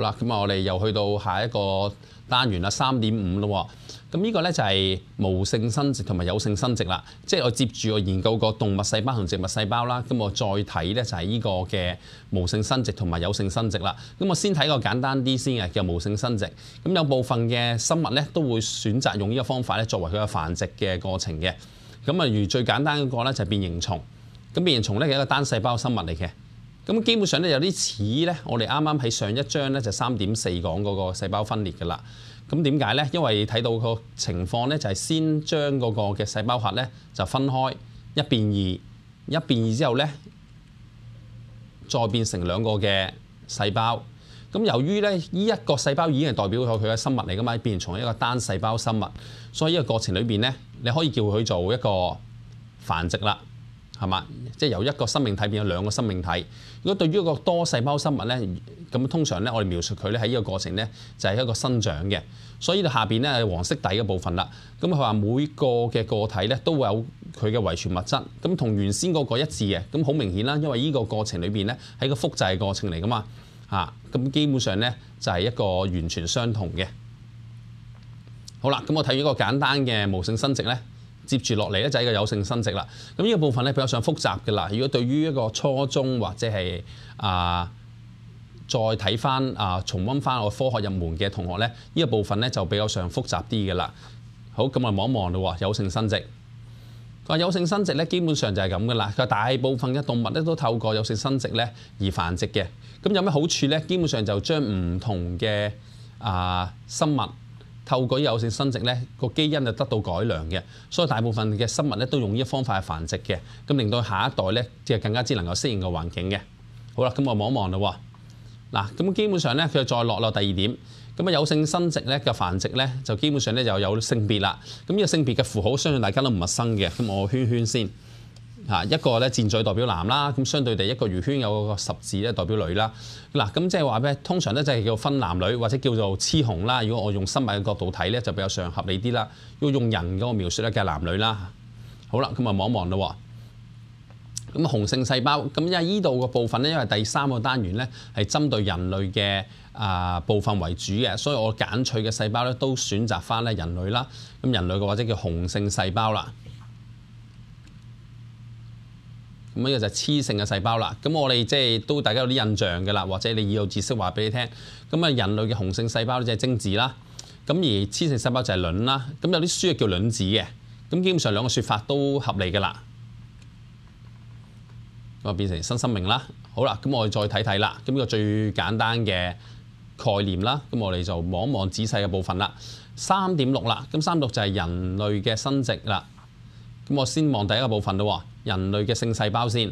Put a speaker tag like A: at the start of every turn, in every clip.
A: 啦，咁啊，我哋又去到下一个单元啦，三點五咯。咁呢個咧就係無性生殖同埋有性生殖啦。即係我接住我研究個動物細胞同植物細胞啦，咁我再睇咧就係呢個嘅無性生殖同埋有性生殖啦。咁我先睇個簡單啲先嘅叫無性生殖。咁有部分嘅生物咧都會選擇用呢個方法咧作為佢嘅繁殖嘅過程嘅。咁啊，如最簡單一個咧就係變形蟲。咁變形蟲咧係一個單細胞生物嚟嘅。咁基本上咧有啲似咧，我哋啱啱喺上一章咧就三點四講嗰個細胞分裂嘅啦。咁點解咧？因為睇到個情況咧，就係先將嗰個嘅細胞核咧就分開一變二，一變二之後咧再變成兩個嘅細胞。咁由於咧依一個細胞已經係代表咗佢嘅生物嚟噶嘛，變成一個單細胞生物，所以呢個過程裏邊咧，你可以叫佢做一個繁殖啦。係嘛？即係由一個生命體變咗兩個生命體。如果對於一個多細胞生物咧，咁通常咧，我哋描述佢咧喺呢個過程咧，就係一個生長嘅。所以呢下邊咧係黃色底嘅部分啦。咁佢話每個嘅個體咧都會有佢嘅遺傳物質，咁同原先嗰個一致嘅。咁好明顯啦，因為呢個過程裏邊咧，一個複製過程嚟噶嘛。嚇，咁基本上咧就係一個完全相同嘅。好啦，咁我睇咗個簡單嘅無性生殖咧。接住落嚟咧就係個有性生殖啦。咁呢個部分咧比較上複雜嘅啦。如果對於一個初中或者係啊再睇翻啊重温翻我科學入門嘅同學咧，呢個部分咧就比較上複雜啲嘅啦。好，咁我望一望咯。有性生殖，個有性生殖咧基本上就係咁嘅啦。大部分嘅動物咧都透過有性生殖咧而繁殖嘅。咁有咩好處咧？基本上就將唔同嘅啊生物。透過有性生殖咧，個基因就得到改良嘅，所以大部分嘅生物咧都用一方法去繁殖嘅，咁令到下一代咧即係更加之能夠適應個環境嘅。好啦，咁我望一望啦喎，嗱，咁基本上咧佢再落落第二點，咁啊有性生殖咧嘅繁殖咧就基本上咧就有性別啦，咁呢個性別嘅符號相信大家都唔陌生嘅，咁我圈圈先。一個咧箭嘴代表男啦，咁相對地一個魚圈有個十字咧代表女啦。嗱咁即係話咩？通常咧就係叫分男女或者叫做雌雄啦。如果我用生物嘅角度睇咧，就比較上合理啲啦。要用人嗰個描述咧，就係男女啦。好啦，咁啊望一望咯。咁紅性細胞，咁因為依度嘅部分咧，因為第三個單元咧係針對人類嘅啊部分為主嘅，所以我揀取嘅細胞咧都選擇翻咧人類啦。咁人類嘅或者叫紅性細胞啦。咁呢個就黐雌性嘅細胞啦。咁我哋即係都大家有啲印象嘅啦，或者你以有知識話俾你聽。咁啊，人類嘅雄性細胞即係精子啦，咁而雌性細胞就係卵啦。咁有啲書叫卵子嘅。咁基本上兩個説法都合理嘅啦。咁啊，變成新生命啦。好啦，咁我哋再睇睇啦。咁呢個最簡單嘅概念啦，咁我哋就望一望仔細嘅部分啦。三點六啦，咁三六就係人類嘅生殖啦。咁我先望第一個部分喎。人類嘅性細胞先。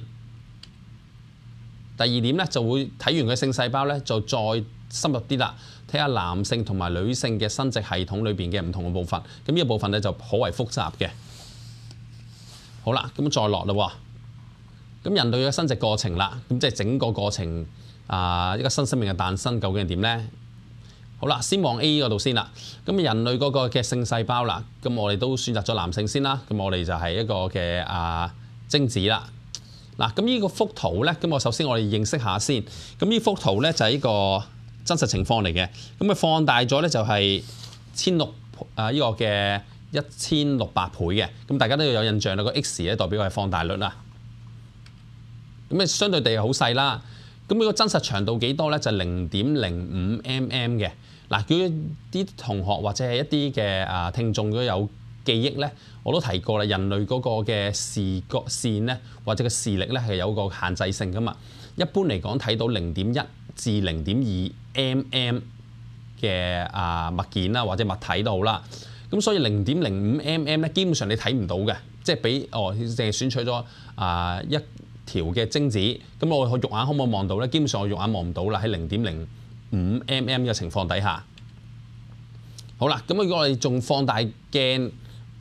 A: 第二點咧就會睇完佢性細胞咧就再深入啲啦，睇下男性同埋女性嘅生殖系統裏邊嘅唔同嘅部分。咁呢一部分咧就好為複雜嘅。好啦，咁再落喎。咁人類嘅生殖過程啦，咁即係整個過程啊，一個新生命嘅誕生究竟係點咧？好啦，先望 A 嗰度先啦。咁人類嗰個嘅性細胞啦，咁我哋都選擇咗男性先啦。咁我哋就係一個嘅啊。精子啦，嗱咁呢個幅圖咧，咁我首先我哋認識下先。咁呢幅圖咧就係呢個真實情況嚟嘅。咁啊放大咗咧就係千六啊呢個嘅一千六百倍嘅。咁大家都要有印象啦。個 X 咧代表係放大率啦。咁啊相對地好細啦。咁呢個真實長度幾多咧？就零點零五 mm 嘅。嗱，如果啲同學或者係一啲嘅啊聽眾都有。記憶咧，我都提過啦。人類嗰個嘅視覺線咧，或者個視力咧，係有個限制性噶嘛。一般嚟講，睇到零點一至零點二 mm 嘅啊物件啦，或者物體都好啦。咁所以零點零五 mm 咧，基本上你睇唔到嘅，即係俾哦，淨係選取咗啊一條嘅精子。咁我肉眼可唔可以望到咧？基本上我肉眼望唔到啦，喺零點零五 mm 嘅情況底下。好啦，咁我哋仲放大鏡。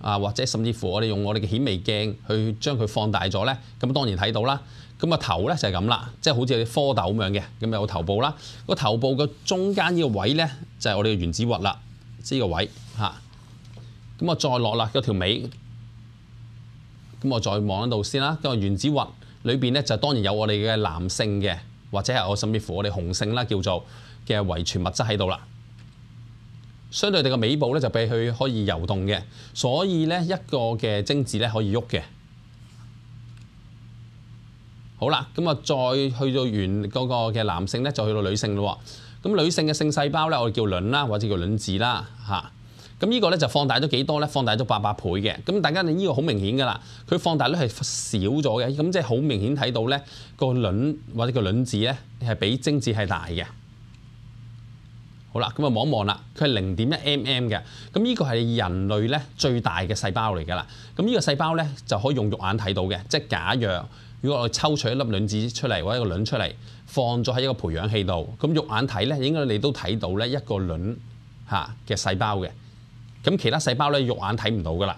A: 啊，或者甚至乎我哋用我哋嘅顯微鏡去將佢放大咗咧，咁當然睇到啦。咁個頭咧就係咁啦，即係好似啲科豆咁樣嘅，咁有頭部啦。個頭部嘅中間呢個位咧就係我哋嘅原子核啦，呢個位嚇。咁我再落啦，有條尾。咁我再望喺度先啦，咁個原子核裏邊咧就當然有我哋嘅男性嘅，或者係我甚至乎我哋雄性啦，叫做嘅遺傳物質喺度啦。相對地個尾部咧就俾佢可以遊動嘅，所以咧一個嘅精子咧可以喐嘅。好啦，咁啊再去到完嗰個嘅男性咧，就去到女性咯。咁女性嘅性細胞咧，我哋叫卵啦，或者叫卵子啦，嚇。咁呢個咧就放大咗幾多咧？放大咗八百倍嘅。咁大家你呢個好明顯噶啦，佢放大率係少咗嘅。咁即係好明顯睇到咧個卵或者個卵子咧係比精子係大嘅。好啦，咁啊望一望啦，佢系零點一 mm 嘅，咁呢個係人類咧最大嘅細胞嚟噶啦。咁呢個細胞咧就可以用肉眼睇到嘅，即係假若如果我抽取一粒卵子出嚟，或者個卵出嚟，放咗喺一個培養器度，咁肉眼睇咧，應該你都睇到咧一個卵嚇嘅細胞嘅。咁其他細胞咧肉眼睇唔到噶啦。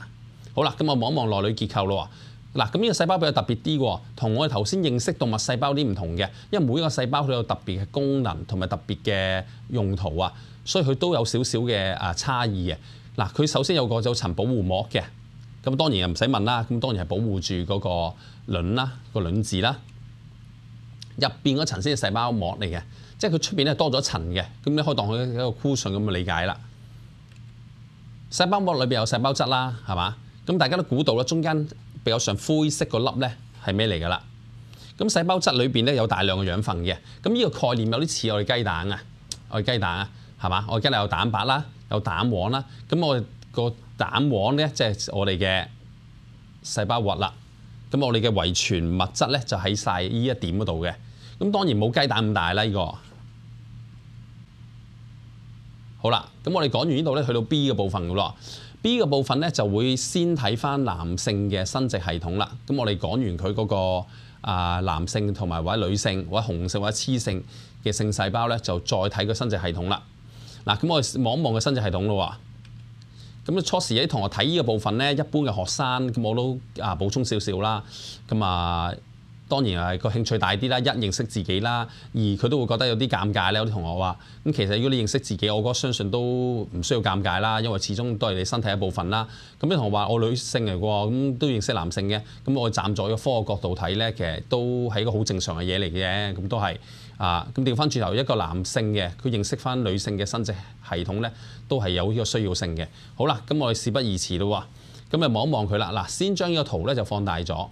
A: 好啦，咁我望一望內裏結構咯喎。嗱，咁呢個細胞比較特別啲喎，同我哋頭先認識動物細胞啲唔同嘅，因為每一個細胞佢有特別嘅功能同埋特別嘅用途啊，所以佢都有少少嘅啊差異嘅。嗱，佢首先有個有層保護膜嘅，咁當然又唔使問啦，咁當然係保護住嗰個卵啦，個卵子啦，入邊嗰層先係細胞膜嚟嘅，即係佢出邊咧多咗層嘅，咁你可以當佢一個 cushion 咁嘅理解啦。細胞膜裏邊有細胞質啦，係嘛？咁大家都估到啦，中間。比較上灰色個粒咧係咩嚟㗎啦？咁細胞質裏邊咧有大量嘅養分嘅。咁呢個概念有啲似我哋雞蛋啊，我哋雞蛋啊，係嘛？我哋雞蛋有蛋白啦，有蛋黃啦。咁我個蛋黃咧即係我哋嘅細胞核啦。咁我哋嘅遺傳物質咧就喺晒呢一點嗰度嘅。咁當然冇雞蛋咁大啦，呢個。好啦，咁我哋講完呢度咧，去到 B 嘅部分噶咯。B 個部分咧就會先睇翻男性嘅生殖系統啦，咁我哋講完佢嗰個啊男性同埋或者女性或者雄性或者雌性嘅性細胞咧，就再睇個生殖系統啦。嗱，咁我哋望一望個生殖系統咯喎。咁初時啲同學睇呢個部分咧，一般嘅學生咁我都啊補充少少啦，咁啊。當然係個興趣大啲啦，一認識自己啦，而佢都會覺得有啲尷尬咧。有啲同學話：咁其實如果你認識自己，我覺得相信都唔需要尷尬啦，因為始終都係你身體一部分啦。咁有同學話：我女性嚟喎，咁都認識男性嘅。咁我站在個科學角度睇咧，其實都係一個好正常嘅嘢嚟嘅。咁都係啊。咁調翻轉頭，一個男性嘅佢認識翻女性嘅生殖系統咧，都係有呢個需要性嘅。好啦，咁我哋事不宜遲啦喎，咁咪望一望佢啦。嗱，先將呢個圖咧就放大咗。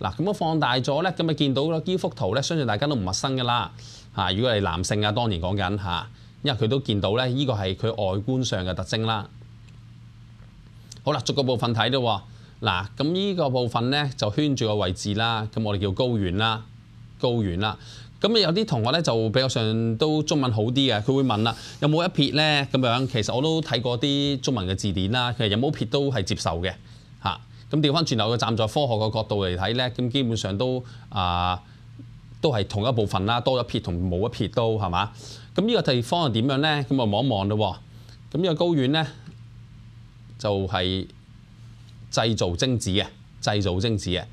A: 嗱，咁我放大咗咧，咁咪見到咧？呢幅圖咧，相信大家都唔陌生噶啦。嚇，如果係男性啊，當然講緊嚇，因為佢都見到咧，依個係佢外觀上嘅特徵啦。好啦，逐個部分睇喎。嗱，咁依個部分咧就圈住個位置啦。咁我哋叫高原啦，高原啦。咁有啲同學咧就比較上都中文好啲嘅，佢會問啦：有冇一撇咧？咁樣其實我都睇過啲中文嘅字典啦，其實有冇撇都係接受嘅。咁調翻轉頭嘅站在科學嘅角度嚟睇咧，咁基本上都啊都係同一部分啦，多一撇同冇一撇都係嘛？咁呢個地方係點樣咧？咁啊望一望咯。咁呢個高遠咧就係製造精子嘅，製造精子嘅。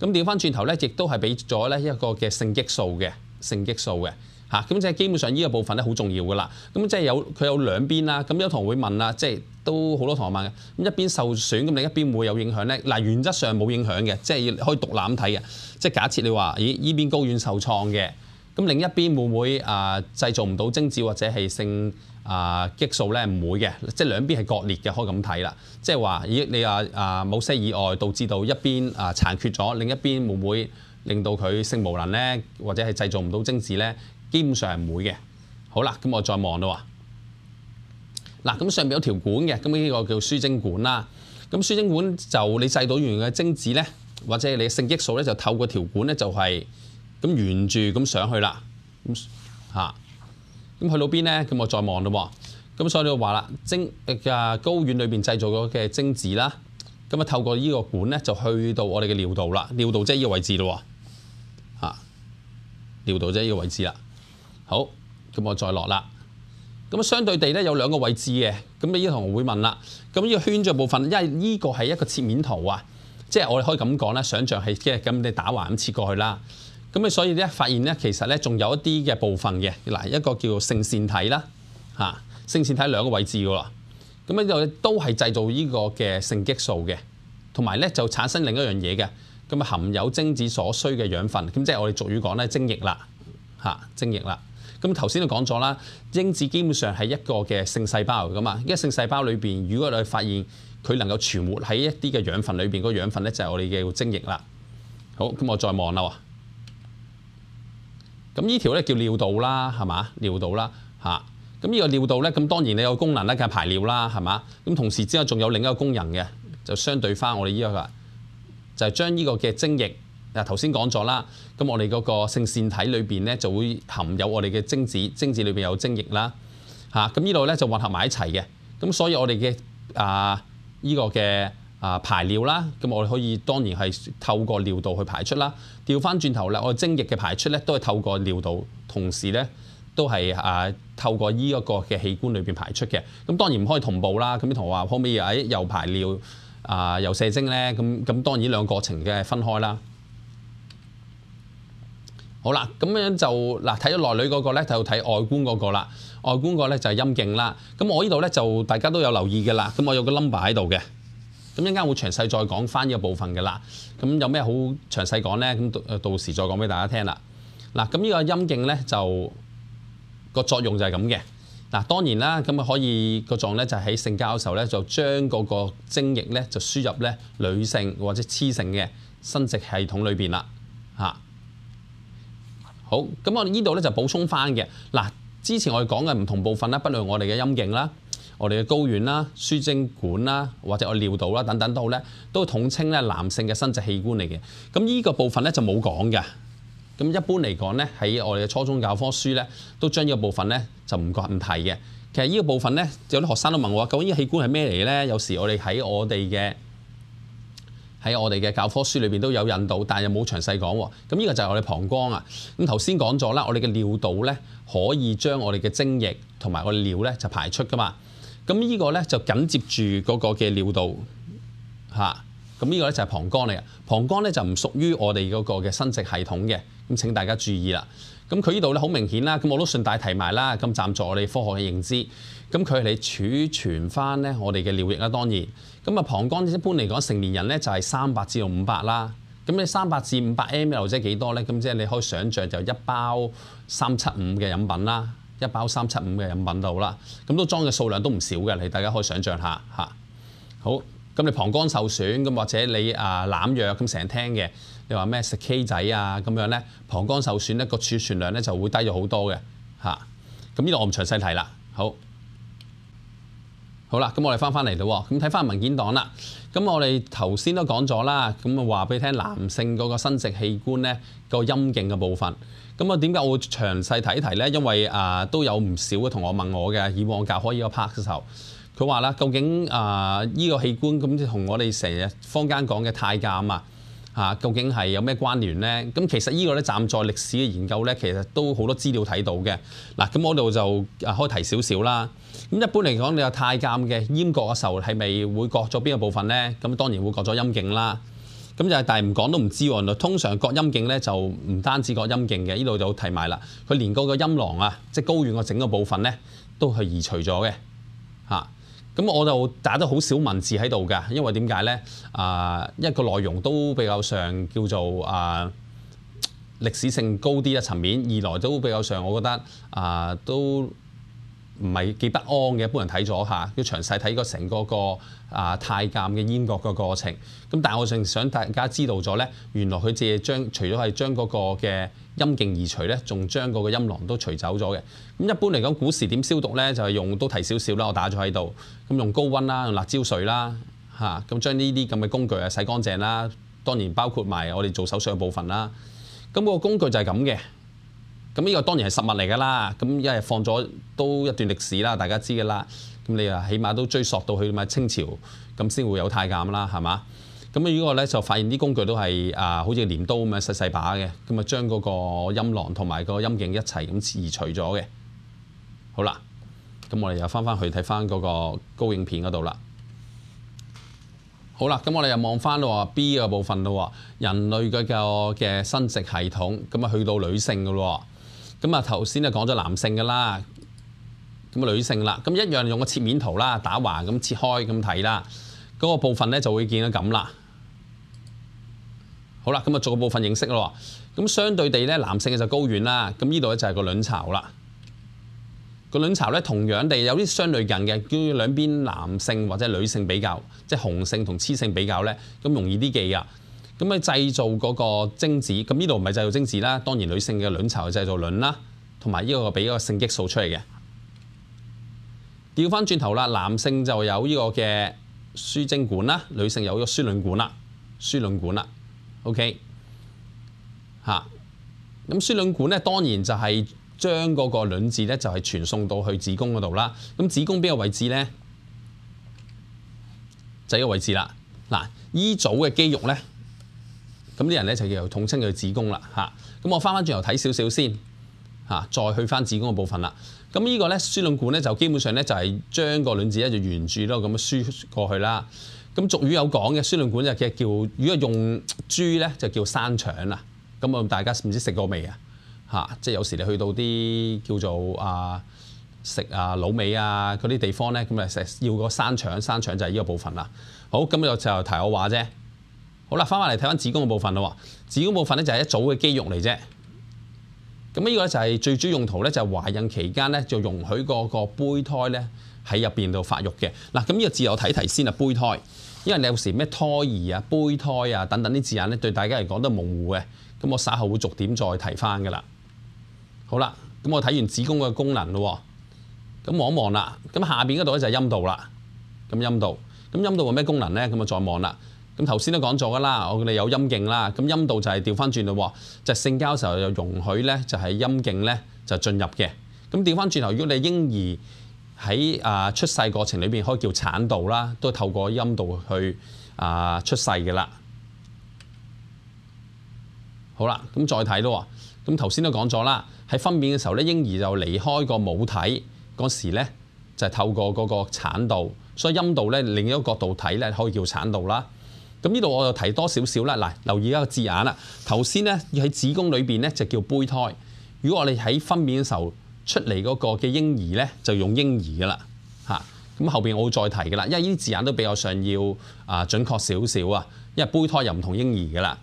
A: 咁調翻轉頭咧，亦都係俾咗咧一個嘅性激素嘅，性激素嘅。嚇，咁即係基本上呢個部分咧好重要噶啦。咁即係有佢有兩邊啦，咁有同學會問啦，即係都好多同學問嘅。咁一邊受損，咁另一邊會有影響咧？嗱，原則上冇影響嘅，即係可以獨立睇嘅。即係假設你話，咦，依邊高院受創嘅，咁另一邊會唔會啊製造唔到精子或者係性啊激素咧？唔會嘅，即係兩邊係割裂嘅，可以咁睇啦。即係話咦，你話啊某些意外導致到一邊啊殘缺咗，另一邊會唔會令到佢性無能咧，或者係製造唔到精子咧？基本上係唔會嘅。好啦，咁我再望啦。嗱，咁上面有條管嘅，咁呢個叫輸精管啦。咁輸精管就你製到完嘅精子咧，或者你性激素咧，就透過條管咧就係咁沿住咁上去啦。嚇，咁去到邊咧？咁我再望啦。咁所以就話啦，精啊高丸裏邊製造咗嘅精子啦，咁啊透過呢個管咧就去到我哋嘅尿道啦。尿道即係呢個位置咯。嚇，尿道即係呢個位置啦。好，咁我再落啦。咁啊，相對地咧有兩個位置嘅。咁你依同行會問啦。咁呢個圈著部分，因為呢個係一個切面圖啊，即係我哋可以咁講咧，想像係即係咁你打橫咁切過去啦。咁你所以咧發現咧，其實咧仲有一啲嘅部分嘅。嗱，一個叫做性腺體啦，嚇，性腺體兩個位置喎。咁呢度都係製造呢個嘅性激素嘅，同埋咧就產生另一樣嘢嘅。咁啊，含有精子所需嘅養分，咁即係我哋俗語講咧，精液啦，嚇，精液啦。咁頭先都講咗啦，精子基本上係一個嘅性細胞噶嘛，一個性細胞裏邊，如果你發現佢能夠存活喺一啲嘅養分裏邊，個養分咧就係我哋嘅精液啦。好，咁我再望啦。咁呢條咧叫尿道啦，係嘛？尿道啦嚇。咁呢個尿道咧，咁當然你有功能咧，梗係排尿啦，係嘛？咁同時之後仲有另一個功能嘅，就相對翻我哋依個就係將呢個嘅精液。嗱，頭先講咗啦，咁我哋嗰個性腺體裏面咧就會含有我哋嘅精子，精子裏面有精液啦，嚇咁呢度咧就混合埋一齊嘅。咁所以我哋嘅啊依個嘅啊排尿啦，咁我哋可以當然係透過尿道去排出啦。調翻轉頭咧，我精液嘅排出咧都係透過尿道，同時咧都係啊透過依一個嘅器官裏面排出嘅。咁當然唔可以同步啦。咁啲同學話：可唔可以又排尿啊又射精咧？咁咁當然兩個程嘅分開啦。好啦，咁樣就嗱，睇咗內裏嗰個咧，就睇外觀嗰個啦。外觀個咧就係陰莖啦。咁我呢度咧就大家都有留意嘅啦。咁我有個 number 喺度嘅。咁一間會詳細再講翻呢個部分嘅啦。咁有咩好詳細講咧？咁到時再講俾大家聽啦。嗱，咁呢個陰莖咧就個作用就係咁嘅。嗱，當然啦，咁啊可以個狀咧就喺性交嘅時候咧，就將嗰個精液咧就輸入咧女性或者雌性嘅生殖系統裏面啦。嚇！好咁，我呢度咧就補充翻嘅嗱。之前我哋講嘅唔同部分啦，不論我哋嘅陰莖啦、我哋嘅睾丸啦、輸精管啦，或者我尿道啦等等都好咧，都統稱咧男性嘅生殖器官嚟嘅。咁呢個部分咧就冇講嘅。咁一般嚟講咧，喺我哋嘅初中教科書咧，都將呢個部分咧就唔唔提嘅。其實呢個部分咧，有啲學生都問我究竟依器官係咩嚟咧？有時我哋喺我哋嘅喺我哋嘅教科書裏面都有引導，但係又冇詳細講喎。咁呢個就係我哋膀胱啊。咁頭先講咗啦，我哋嘅尿道咧可以將我哋嘅精液同埋個尿咧就排出噶嘛。咁呢個咧就緊接住嗰個嘅尿道嚇。咁呢個咧就係膀胱嚟。膀胱咧就唔屬於我哋嗰個嘅生殖系統嘅。咁請大家注意啦。咁佢呢度咧好明顯啦。咁我都順帶提埋啦。咁暫助我哋科學嘅認知。咁佢係你儲存翻咧，我哋嘅尿液啦。當然咁啊，膀胱一般嚟講，成年人咧就係三百至到五百啦。咁你三百至五百 mL 即係幾多咧？咁即係你可以想像就一包三七五嘅飲品啦，一包三七五嘅飲品度啦。咁都裝嘅數量都唔少嘅，你大家可以想像下嚇。好，咁你膀胱受損咁或者你啊濫藥咁成日聽嘅，你話咩食 K 仔啊咁樣咧？膀胱受損咧個儲存量咧就會低咗好多嘅嚇。咁呢個我唔詳細提啦。好。好啦，咁我哋翻翻嚟咯，咁睇翻民建黨啦。咁我哋頭先都講咗啦，咁啊話俾你聽，男性嗰個生殖器官咧個陰莖嘅部分。咁啊點解我會詳細睇題咧？因為啊都有唔少嘅同學問我嘅，以往教開呢個 part 嘅時候，佢話啦，究竟啊呢個器官咁同我哋成日坊間講嘅太監啊？嚇，究竟係有咩關聯呢？咁其實呢個咧，站在歷史嘅研究咧，其實都好多資料睇到嘅嗱。咁我度就開提少少啦。咁一般嚟講，你有太監嘅閹割嘅候，係咪會割咗邊個部分呢？咁當然會割咗陰莖啦。咁就係，但係唔講都唔知喎。通常割陰莖咧，就唔單止割陰莖嘅，呢度就提埋啦。佢連嗰個陰囊啊，即係高遠個整個部分咧，都係移除咗嘅。咁我就打得好少文字喺度㗎，因為點解咧？啊，一個內容都比較上叫做啊歷史性高啲嘅層面，二來都比較上，我覺得啊都。唔係幾不安嘅，一般人睇咗嚇，要詳細睇個成個個啊太監嘅阉割個過程。咁但係我仲想大家知道咗咧，原來佢借係將除咗係將嗰個嘅陰莖移除咧，仲將嗰個陰囊都除走咗嘅。咁一般嚟講，古時點消毒咧？就係用都提少少啦，我打咗喺度。咁用高温啦，用辣椒水啦，嚇咁將呢啲咁嘅工具啊洗乾淨啦。當然包括埋我哋做手術嘅部分啦。咁個工具就係咁嘅。咁呢個當然係實物嚟㗎啦。咁一係放咗都一段歷史啦，大家知㗎啦。咁你啊，起碼都追溯到去咪清朝咁先會有太監啦，係嘛？咁如呢咧就發現啲工具都係啊，好似镰刀咁樣細細把嘅咁啊，將嗰個音浪同埋個音鏡一齊咁移除咗嘅。好啦，咁我哋又翻翻去睇翻嗰個高影片嗰度啦。好啦，咁我哋又望翻咯喎 B 個部分咯喎，人類嘅個嘅生殖系統咁啊，去到女性㗎咯。咁啊，頭先就講咗男性嘅啦，咁啊女性啦，咁一樣用個切面圖啦，打橫咁切開咁睇啦，嗰個部分咧就會見到咁啦。好啦，咁啊做部分認識咯，咁相對地咧，男性嘅就高遠啦，咁呢度咧就係個卵巢啦。個卵巢咧同樣地有啲相類近嘅，跟兩邊男性或者女性比較，即係雄性同雌性比較咧，咁容易啲記啊。咁咪製造嗰個精子，咁呢度唔係製造精子啦，當然女性嘅卵巢製造卵啦，同埋呢個俾一個性激素出嚟嘅。調翻轉頭啦，男性就有呢個嘅輸精管啦，女性有個輸卵管啦，輸卵管啦，OK 嚇。咁輸卵管咧，當然就係將嗰個卵子咧，就係傳送到去子宮嗰度啦。咁子宮邊個位置咧？就呢個位置啦。嗱，依組嘅肌肉咧。咁啲人咧就叫統稱佢子宮啦嚇，咁我翻翻轉頭睇少少先嚇，再去翻子宮嘅部分啦。咁呢個咧輸卵管咧就基本上咧就係將個卵子咧就沿住咯咁樣輸過去啦。咁俗語有講嘅，輸卵管就其實叫如果用豬咧就叫生腸啦。咁啊大家唔知食過未啊嚇？即係有時你去到啲叫做啊食啊老味啊嗰啲地方咧，咁啊食要個生腸，生腸就係呢個部分啦。好，咁又就提我話啫。好啦，翻返嚟睇翻子宮嘅部分咯。子宮部分咧就係一組嘅肌肉嚟啫。咁呢個就係最主要用途咧，就係懷孕期間咧，就容許個個胚胎咧喺入邊度發育嘅。嗱，咁呢個字我睇提先啊，胚胎。因為你有時咩胎兒啊、胚胎啊等等啲字眼咧，對大家嚟講都模糊嘅。咁我稍後會逐點再提翻噶啦。好啦，咁我睇完子宮嘅功能咯。咁望一望啦。咁下邊嗰度咧就係陰道啦。咁陰道，咁陰道有咩功能咧？咁啊再望啦。咁頭先都講咗噶啦，我哋有陰莖啦。咁陰道就係調翻轉喎，就性交時候又容許咧，就係陰莖咧就進入嘅。咁調翻轉頭，如果你嬰兒喺啊出世過程裏面可以叫產道啦，都透過陰道去啊出世噶啦。好啦，咁再睇咯。咁頭先都講咗啦，喺分娩嘅時候咧，嬰兒就離開個母體嗰時咧，就透過嗰個產道，所以陰道咧另一個角度睇咧，可以叫產道啦。咁呢度我又提多少少啦，嗱，留意一個字眼啦。頭先咧喺子宮裏面咧就叫胚胎，如果我哋喺分娩嘅時候出嚟嗰個嘅嬰兒咧就用嬰兒噶啦，嚇。咁後邊我會再提噶啦，因為呢啲字眼都比較上要啊準確少少啊，因為胚胎又唔同嬰兒噶啦。